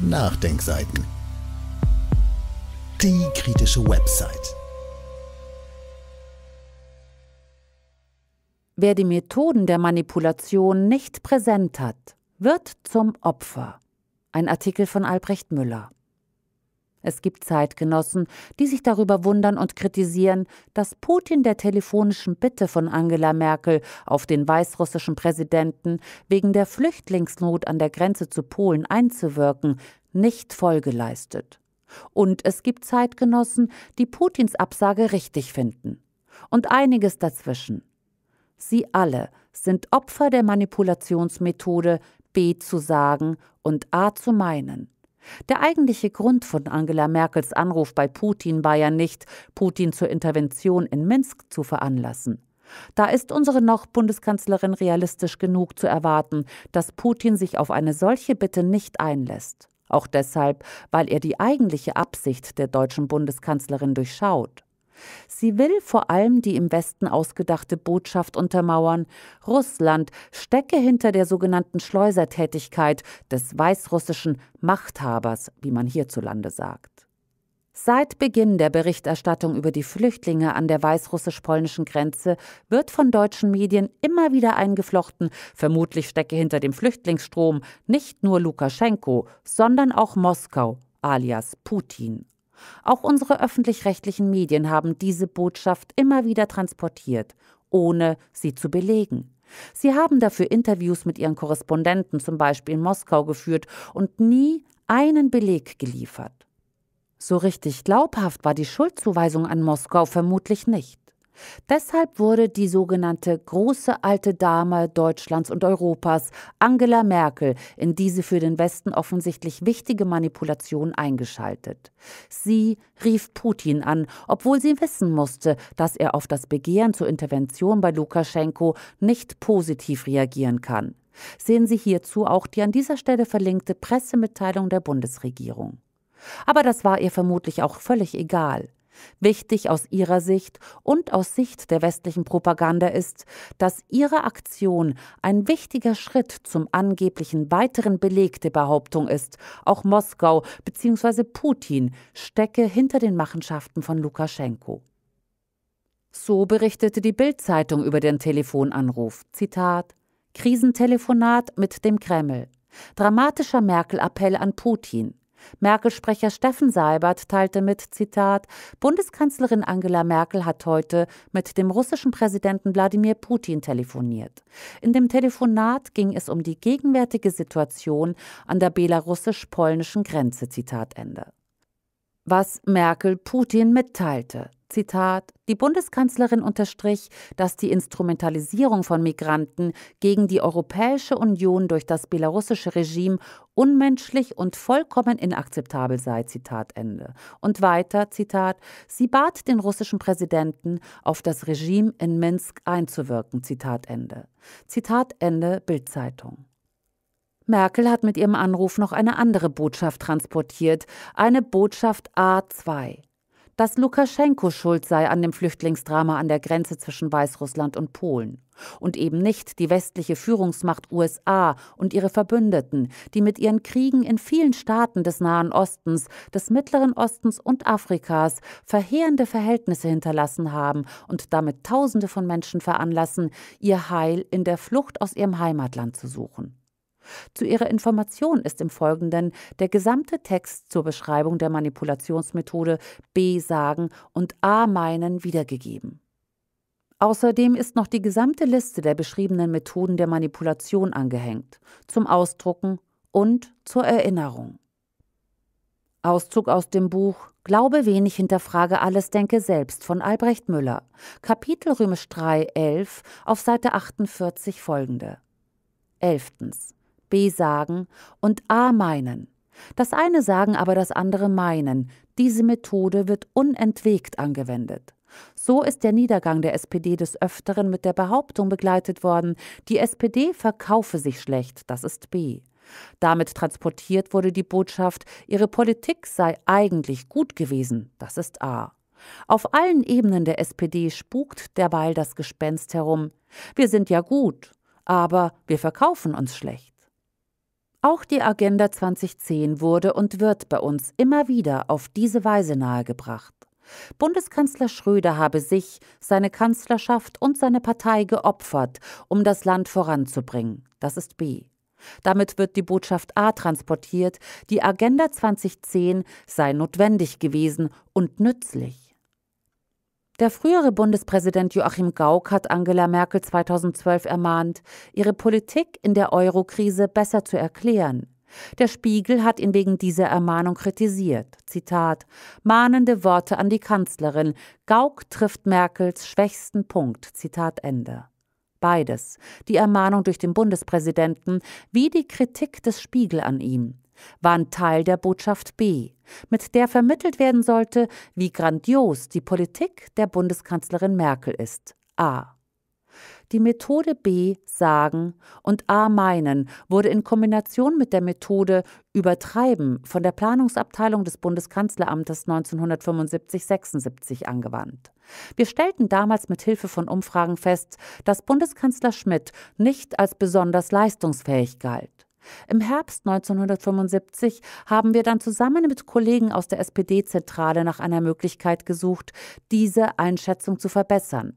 Nachdenkseiten. Die kritische Website. Wer die Methoden der Manipulation nicht präsent hat, wird zum Opfer. Ein Artikel von Albrecht Müller. Es gibt Zeitgenossen, die sich darüber wundern und kritisieren, dass Putin der telefonischen Bitte von Angela Merkel auf den weißrussischen Präsidenten wegen der Flüchtlingsnot an der Grenze zu Polen einzuwirken, nicht Folge leistet. Und es gibt Zeitgenossen, die Putins Absage richtig finden. Und einiges dazwischen. Sie alle sind Opfer der Manipulationsmethode, B zu sagen und A zu meinen. Der eigentliche Grund von Angela Merkels Anruf bei Putin war ja nicht, Putin zur Intervention in Minsk zu veranlassen. Da ist unsere noch Bundeskanzlerin realistisch genug zu erwarten, dass Putin sich auf eine solche Bitte nicht einlässt. Auch deshalb, weil er die eigentliche Absicht der deutschen Bundeskanzlerin durchschaut. Sie will vor allem die im Westen ausgedachte Botschaft untermauern, Russland stecke hinter der sogenannten Schleusertätigkeit des weißrussischen Machthabers, wie man hierzulande sagt. Seit Beginn der Berichterstattung über die Flüchtlinge an der weißrussisch-polnischen Grenze wird von deutschen Medien immer wieder eingeflochten, vermutlich stecke hinter dem Flüchtlingsstrom nicht nur Lukaschenko, sondern auch Moskau alias Putin auch unsere öffentlich-rechtlichen Medien haben diese Botschaft immer wieder transportiert, ohne sie zu belegen. Sie haben dafür Interviews mit ihren Korrespondenten zum Beispiel in Moskau geführt und nie einen Beleg geliefert. So richtig glaubhaft war die Schuldzuweisung an Moskau vermutlich nicht. Deshalb wurde die sogenannte große alte Dame Deutschlands und Europas, Angela Merkel, in diese für den Westen offensichtlich wichtige Manipulation eingeschaltet. Sie rief Putin an, obwohl sie wissen musste, dass er auf das Begehren zur Intervention bei Lukaschenko nicht positiv reagieren kann. Sehen Sie hierzu auch die an dieser Stelle verlinkte Pressemitteilung der Bundesregierung. Aber das war ihr vermutlich auch völlig egal. Wichtig aus ihrer Sicht und aus Sicht der westlichen Propaganda ist, dass ihre Aktion ein wichtiger Schritt zum angeblichen weiteren Beleg der Behauptung ist, auch Moskau bzw. Putin stecke hinter den Machenschaften von Lukaschenko. So berichtete die Bild-Zeitung über den Telefonanruf. Zitat: Krisentelefonat mit dem Kreml. Dramatischer Merkel-Appell an Putin. Merkel-Sprecher Steffen Seibert teilte mit, Zitat, Bundeskanzlerin Angela Merkel hat heute mit dem russischen Präsidenten Wladimir Putin telefoniert. In dem Telefonat ging es um die gegenwärtige Situation an der belarussisch-polnischen Grenze, Zitat Ende. Was Merkel Putin mitteilte. Zitat, die Bundeskanzlerin unterstrich, dass die Instrumentalisierung von Migranten gegen die Europäische Union durch das belarussische Regime unmenschlich und vollkommen inakzeptabel sei. Zitat Ende. Und weiter, Zitat, sie bat den russischen Präsidenten, auf das Regime in Minsk einzuwirken. Zitat Ende. Zitat Ende, Bildzeitung. Merkel hat mit ihrem Anruf noch eine andere Botschaft transportiert, eine Botschaft A2 dass Lukaschenko schuld sei an dem Flüchtlingsdrama an der Grenze zwischen Weißrussland und Polen und eben nicht die westliche Führungsmacht USA und ihre Verbündeten, die mit ihren Kriegen in vielen Staaten des Nahen Ostens, des Mittleren Ostens und Afrikas verheerende Verhältnisse hinterlassen haben und damit Tausende von Menschen veranlassen, ihr Heil in der Flucht aus ihrem Heimatland zu suchen. Zu Ihrer Information ist im Folgenden der gesamte Text zur Beschreibung der Manipulationsmethode B sagen und A meinen wiedergegeben. Außerdem ist noch die gesamte Liste der beschriebenen Methoden der Manipulation angehängt, zum Ausdrucken und zur Erinnerung. Auszug aus dem Buch Glaube wenig, hinterfrage alles, denke selbst von Albrecht Müller, Kapitel Römisch 3, 11, auf Seite 48 folgende. 11. B sagen und A meinen. Das eine sagen, aber das andere meinen. Diese Methode wird unentwegt angewendet. So ist der Niedergang der SPD des Öfteren mit der Behauptung begleitet worden, die SPD verkaufe sich schlecht, das ist B. Damit transportiert wurde die Botschaft, ihre Politik sei eigentlich gut gewesen, das ist A. Auf allen Ebenen der SPD spukt derweil das Gespenst herum. Wir sind ja gut, aber wir verkaufen uns schlecht. Auch die Agenda 2010 wurde und wird bei uns immer wieder auf diese Weise nahegebracht. Bundeskanzler Schröder habe sich, seine Kanzlerschaft und seine Partei geopfert, um das Land voranzubringen. Das ist B. Damit wird die Botschaft A transportiert, die Agenda 2010 sei notwendig gewesen und nützlich. Der frühere Bundespräsident Joachim Gauck hat Angela Merkel 2012 ermahnt, ihre Politik in der Euro-Krise besser zu erklären. Der Spiegel hat ihn wegen dieser Ermahnung kritisiert. Zitat: Mahnende Worte an die Kanzlerin. Gauck trifft Merkels schwächsten Punkt. Zitat Ende. Beides, die Ermahnung durch den Bundespräsidenten wie die Kritik des Spiegel an ihm waren Teil der Botschaft B, mit der vermittelt werden sollte, wie grandios die Politik der Bundeskanzlerin Merkel ist. A. Die Methode B sagen und A meinen wurde in Kombination mit der Methode übertreiben von der Planungsabteilung des Bundeskanzleramtes 1975-76 angewandt. Wir stellten damals mit Hilfe von Umfragen fest, dass Bundeskanzler Schmidt nicht als besonders leistungsfähig galt. Im Herbst 1975 haben wir dann zusammen mit Kollegen aus der SPD-Zentrale nach einer Möglichkeit gesucht, diese Einschätzung zu verbessern.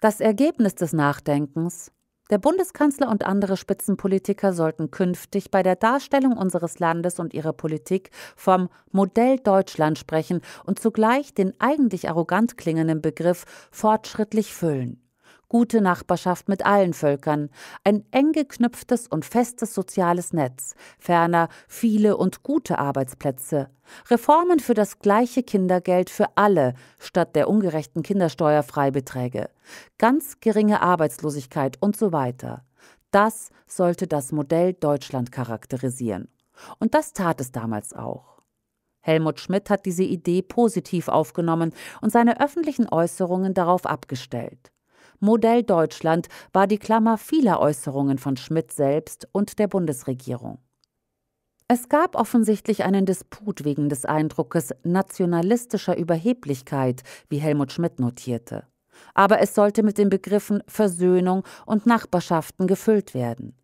Das Ergebnis des Nachdenkens der Bundeskanzler und andere Spitzenpolitiker sollten künftig bei der Darstellung unseres Landes und ihrer Politik vom Modell Deutschland sprechen und zugleich den eigentlich arrogant klingenden Begriff fortschrittlich füllen gute Nachbarschaft mit allen Völkern, ein eng geknüpftes und festes soziales Netz, ferner viele und gute Arbeitsplätze, Reformen für das gleiche Kindergeld für alle statt der ungerechten Kindersteuerfreibeträge, ganz geringe Arbeitslosigkeit und so weiter. Das sollte das Modell Deutschland charakterisieren. Und das tat es damals auch. Helmut Schmidt hat diese Idee positiv aufgenommen und seine öffentlichen Äußerungen darauf abgestellt. Modell Deutschland war die Klammer vieler Äußerungen von Schmidt selbst und der Bundesregierung. Es gab offensichtlich einen Disput wegen des Eindruckes nationalistischer Überheblichkeit, wie Helmut Schmidt notierte. Aber es sollte mit den Begriffen Versöhnung und Nachbarschaften gefüllt werden.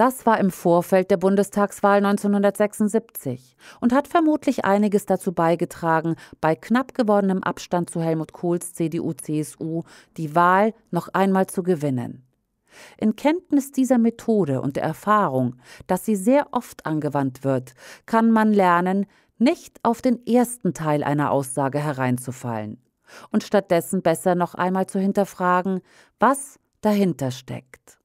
Das war im Vorfeld der Bundestagswahl 1976 und hat vermutlich einiges dazu beigetragen, bei knapp gewordenem Abstand zu Helmut Kohls CDU-CSU die Wahl noch einmal zu gewinnen. In Kenntnis dieser Methode und der Erfahrung, dass sie sehr oft angewandt wird, kann man lernen, nicht auf den ersten Teil einer Aussage hereinzufallen und stattdessen besser noch einmal zu hinterfragen, was dahinter steckt.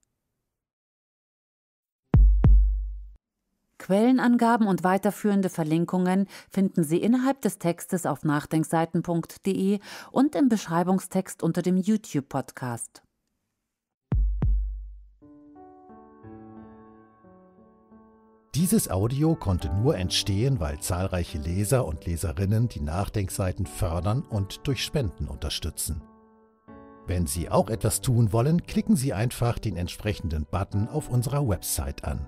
Quellenangaben und weiterführende Verlinkungen finden Sie innerhalb des Textes auf nachdenkseiten.de und im Beschreibungstext unter dem YouTube-Podcast. Dieses Audio konnte nur entstehen, weil zahlreiche Leser und Leserinnen die Nachdenkseiten fördern und durch Spenden unterstützen. Wenn Sie auch etwas tun wollen, klicken Sie einfach den entsprechenden Button auf unserer Website an.